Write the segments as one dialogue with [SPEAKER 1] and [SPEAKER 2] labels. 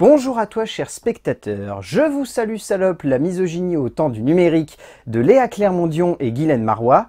[SPEAKER 1] Bonjour à toi cher spectateur, je vous salue salope la misogynie au temps du numérique de Léa Mondion et Guylaine Marois.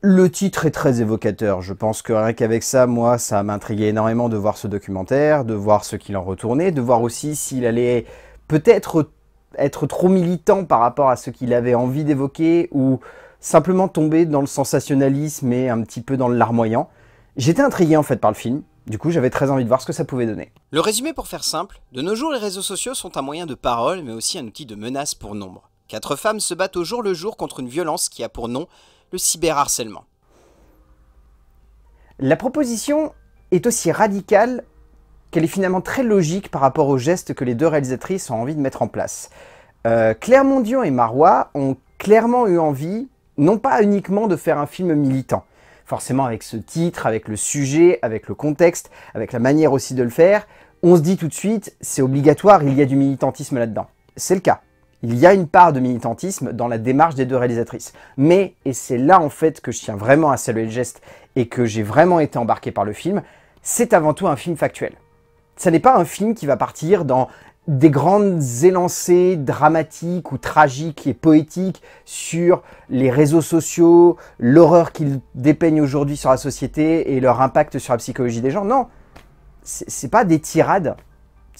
[SPEAKER 1] Le titre est très évocateur, je pense que rien qu'avec ça, moi, ça m'intriguait énormément de voir ce documentaire, de voir ce qu'il en retournait, de voir aussi s'il allait peut-être être trop militant par rapport à ce qu'il avait envie d'évoquer ou simplement tomber dans le sensationnalisme et un petit peu dans le larmoyant. J'étais intrigué en fait par le film, du coup, j'avais très envie de voir ce que ça pouvait donner. Le résumé pour faire simple, de nos jours les réseaux sociaux sont un moyen de parole mais aussi un outil de menace pour nombre. Quatre femmes se battent au jour le jour contre une violence qui a pour nom le cyberharcèlement. La proposition est aussi radicale qu'elle est finalement très logique par rapport aux gestes que les deux réalisatrices ont envie de mettre en place. clermont euh, Claire et Marois ont clairement eu envie, non pas uniquement de faire un film militant, forcément avec ce titre, avec le sujet, avec le contexte, avec la manière aussi de le faire, on se dit tout de suite, c'est obligatoire, il y a du militantisme là-dedans. C'est le cas. Il y a une part de militantisme dans la démarche des deux réalisatrices. Mais, et c'est là en fait que je tiens vraiment à saluer le geste et que j'ai vraiment été embarqué par le film, c'est avant tout un film factuel. Ça n'est pas un film qui va partir dans des grandes élancées dramatiques ou tragiques et poétiques sur les réseaux sociaux, l'horreur qu'ils dépeignent aujourd'hui sur la société et leur impact sur la psychologie des gens. Non, c'est pas des tirades.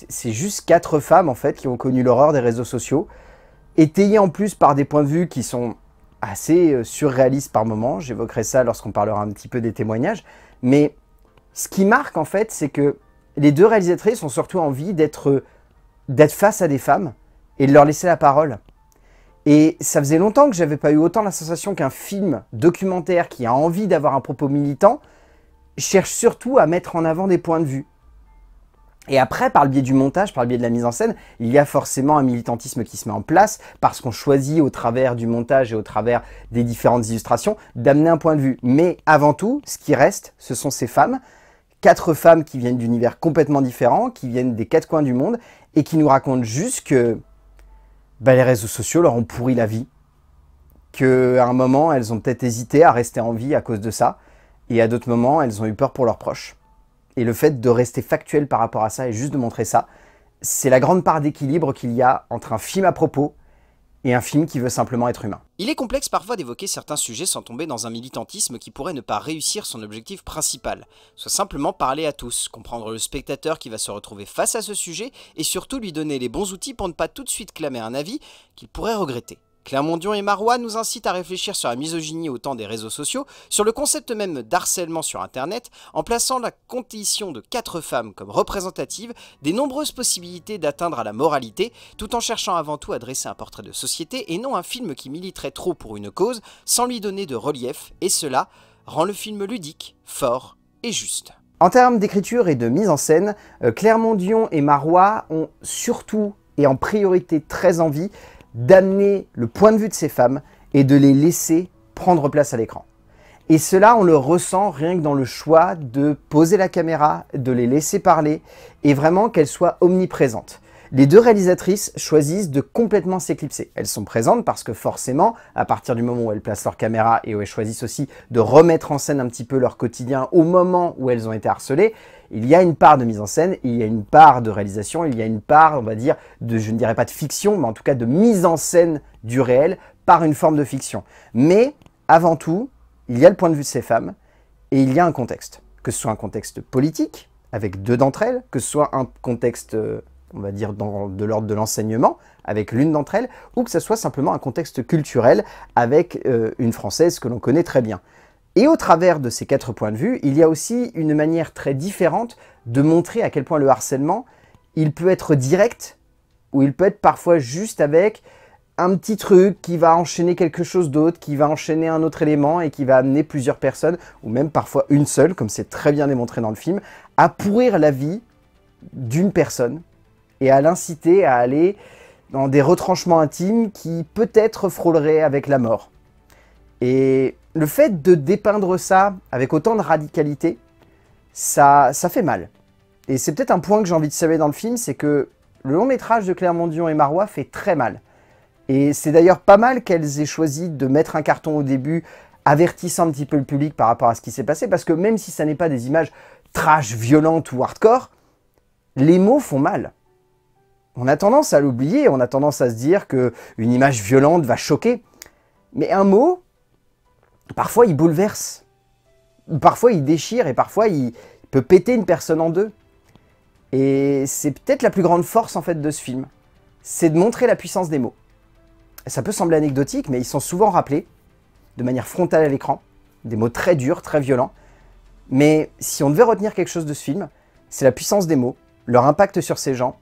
[SPEAKER 1] C'est juste quatre femmes en fait qui ont connu l'horreur des réseaux sociaux, étayées en plus par des points de vue qui sont assez euh, surréalistes par moments. J'évoquerai ça lorsqu'on parlera un petit peu des témoignages. Mais ce qui marque en fait, c'est que les deux réalisatrices ont surtout envie d'être d'être face à des femmes et de leur laisser la parole. Et ça faisait longtemps que j'avais pas eu autant la sensation qu'un film documentaire qui a envie d'avoir un propos militant cherche surtout à mettre en avant des points de vue. Et après, par le biais du montage, par le biais de la mise en scène, il y a forcément un militantisme qui se met en place parce qu'on choisit au travers du montage et au travers des différentes illustrations d'amener un point de vue. Mais avant tout, ce qui reste, ce sont ces femmes quatre femmes qui viennent d'univers complètement différents, qui viennent des quatre coins du monde, et qui nous racontent juste que bah, les réseaux sociaux leur ont pourri la vie. Qu'à un moment, elles ont peut-être hésité à rester en vie à cause de ça, et à d'autres moments, elles ont eu peur pour leurs proches. Et le fait de rester factuel par rapport à ça et juste de montrer ça, c'est la grande part d'équilibre qu'il y a entre un film à propos, et un film qui veut simplement être humain. Il est complexe parfois d'évoquer certains sujets sans tomber dans un militantisme qui pourrait ne pas réussir son objectif principal, soit simplement parler à tous, comprendre le spectateur qui va se retrouver face à ce sujet et surtout lui donner les bons outils pour ne pas tout de suite clamer un avis qu'il pourrait regretter. Clermont-Dion et Marois nous incitent à réfléchir sur la misogynie au temps des réseaux sociaux, sur le concept même d'harcèlement sur Internet, en plaçant la condition de quatre femmes comme représentative des nombreuses possibilités d'atteindre à la moralité, tout en cherchant avant tout à dresser un portrait de société et non un film qui militerait trop pour une cause sans lui donner de relief, et cela rend le film ludique, fort et juste. En termes d'écriture et de mise en scène, euh, Clermont-Dion et Marois ont surtout et en priorité très envie d'amener le point de vue de ces femmes et de les laisser prendre place à l'écran. Et cela, on le ressent rien que dans le choix de poser la caméra, de les laisser parler et vraiment qu'elles soient omniprésentes les deux réalisatrices choisissent de complètement s'éclipser. Elles sont présentes parce que forcément, à partir du moment où elles placent leur caméra et où elles choisissent aussi de remettre en scène un petit peu leur quotidien au moment où elles ont été harcelées, il y a une part de mise en scène, il y a une part de réalisation, il y a une part, on va dire, de, je ne dirais pas de fiction, mais en tout cas de mise en scène du réel par une forme de fiction. Mais avant tout, il y a le point de vue de ces femmes et il y a un contexte. Que ce soit un contexte politique, avec deux d'entre elles, que ce soit un contexte euh, on va dire, dans, de l'ordre de l'enseignement, avec l'une d'entre elles, ou que ce soit simplement un contexte culturel avec euh, une Française que l'on connaît très bien. Et au travers de ces quatre points de vue, il y a aussi une manière très différente de montrer à quel point le harcèlement, il peut être direct, ou il peut être parfois juste avec un petit truc qui va enchaîner quelque chose d'autre, qui va enchaîner un autre élément et qui va amener plusieurs personnes, ou même parfois une seule, comme c'est très bien démontré dans le film, à pourrir la vie d'une personne et à l'inciter à aller dans des retranchements intimes qui peut-être frôleraient avec la mort. Et le fait de dépeindre ça avec autant de radicalité, ça, fait mal. Et c'est peut-être un point que j'ai envie de saluer dans le film, c'est que le long métrage de Clermont-Dion et Marois fait très mal. Et c'est d'ailleurs pas mal qu'elles aient choisi de mettre un carton au début, avertissant un petit peu le public par rapport à ce qui s'est passé, parce que même si ça n'est pas des images trash, violentes ou hardcore, les mots font mal. On a tendance à l'oublier, on a tendance à se dire qu'une image violente va choquer. Mais un mot, parfois il bouleverse. Parfois il déchire et parfois il peut péter une personne en deux. Et c'est peut-être la plus grande force en fait de ce film. C'est de montrer la puissance des mots. Ça peut sembler anecdotique, mais ils sont souvent rappelés de manière frontale à l'écran. Des mots très durs, très violents. Mais si on devait retenir quelque chose de ce film, c'est la puissance des mots, leur impact sur ces gens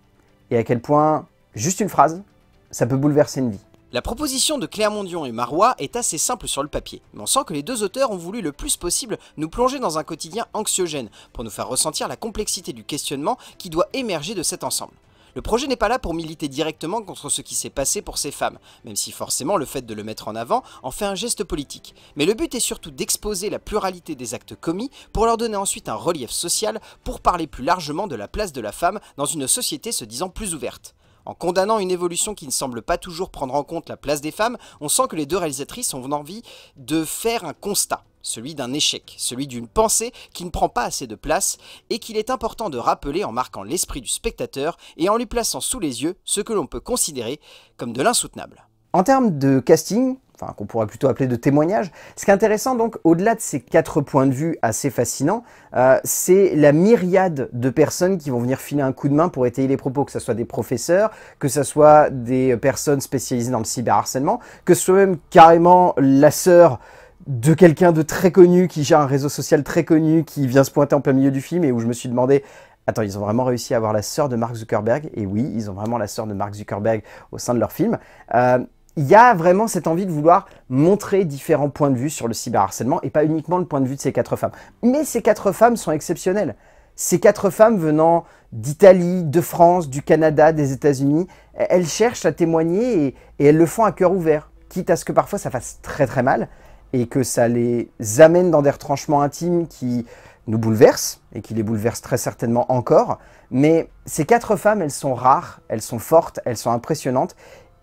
[SPEAKER 1] et à quel point juste une phrase, ça peut bouleverser une vie. La proposition de Clermont-Dion et Marois est assez simple sur le papier, mais on sent que les deux auteurs ont voulu le plus possible nous plonger dans un quotidien anxiogène pour nous faire ressentir la complexité du questionnement qui doit émerger de cet ensemble. Le projet n'est pas là pour militer directement contre ce qui s'est passé pour ces femmes, même si forcément le fait de le mettre en avant en fait un geste politique. Mais le but est surtout d'exposer la pluralité des actes commis pour leur donner ensuite un relief social pour parler plus largement de la place de la femme dans une société se disant plus ouverte. En condamnant une évolution qui ne semble pas toujours prendre en compte la place des femmes, on sent que les deux réalisatrices ont envie de faire un constat celui d'un échec, celui d'une pensée qui ne prend pas assez de place et qu'il est important de rappeler en marquant l'esprit du spectateur et en lui plaçant sous les yeux ce que l'on peut considérer comme de l'insoutenable. En termes de casting, enfin qu'on pourrait plutôt appeler de témoignage, ce qui est intéressant donc, au-delà de ces quatre points de vue assez fascinants, euh, c'est la myriade de personnes qui vont venir filer un coup de main pour étayer les propos, que ce soit des professeurs, que ce soit des personnes spécialisées dans le cyberharcèlement, que ce soit même carrément la sœur de quelqu'un de très connu qui gère un réseau social très connu qui vient se pointer en plein milieu du film et où je me suis demandé Attends, ils ont vraiment réussi à avoir la sœur de Mark Zuckerberg Et oui, ils ont vraiment la sœur de Mark Zuckerberg au sein de leur film. Euh, il y a vraiment cette envie de vouloir montrer différents points de vue sur le cyberharcèlement et pas uniquement le point de vue de ces quatre femmes. Mais ces quatre femmes sont exceptionnelles. Ces quatre femmes venant d'Italie, de France, du Canada, des États-Unis, elles cherchent à témoigner et elles le font à cœur ouvert, quitte à ce que parfois ça fasse très très mal et que ça les amène dans des retranchements intimes qui nous bouleversent et qui les bouleversent très certainement encore. Mais ces quatre femmes, elles sont rares, elles sont fortes, elles sont impressionnantes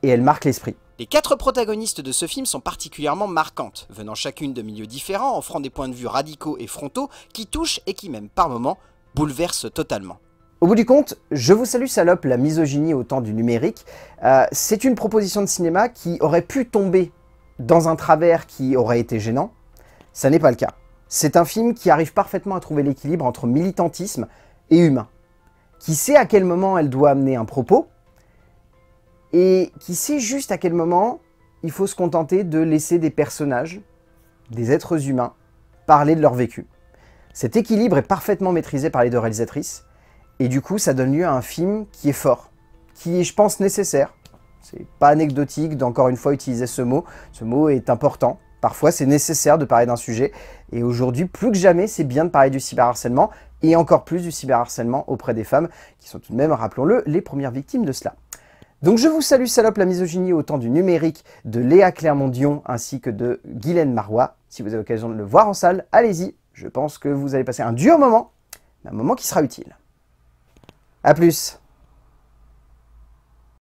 [SPEAKER 1] et elles marquent l'esprit. Les quatre protagonistes de ce film sont particulièrement marquantes, venant chacune de milieux différents, offrant des points de vue radicaux et frontaux qui touchent et qui même par moments bouleversent totalement. Au bout du compte, Je vous salue salope, la misogynie au temps du numérique, euh, c'est une proposition de cinéma qui aurait pu tomber dans un travers qui aurait été gênant, ça n'est pas le cas. C'est un film qui arrive parfaitement à trouver l'équilibre entre militantisme et humain, qui sait à quel moment elle doit amener un propos, et qui sait juste à quel moment il faut se contenter de laisser des personnages, des êtres humains, parler de leur vécu. Cet équilibre est parfaitement maîtrisé par les deux réalisatrices, et du coup ça donne lieu à un film qui est fort, qui est je pense nécessaire, c'est pas anecdotique d'encore une fois utiliser ce mot. Ce mot est important. Parfois, c'est nécessaire de parler d'un sujet. Et aujourd'hui, plus que jamais, c'est bien de parler du cyberharcèlement et encore plus du cyberharcèlement auprès des femmes, qui sont tout de même, rappelons-le, les premières victimes de cela. Donc je vous salue salope la misogynie au temps du numérique de Léa Clermont-Dion ainsi que de Guylaine Marois. Si vous avez l'occasion de le voir en salle, allez-y. Je pense que vous allez passer un dur moment, mais un moment qui sera utile. A plus